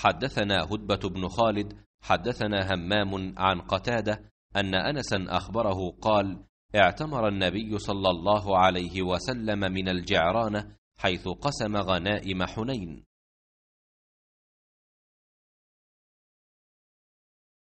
حدثنا هدبة بن خالد حدثنا همام عن قتادة أن أنسا أخبره قال اعتمر النبي صلى الله عليه وسلم من الجعرانة حيث قسم غنائم حنين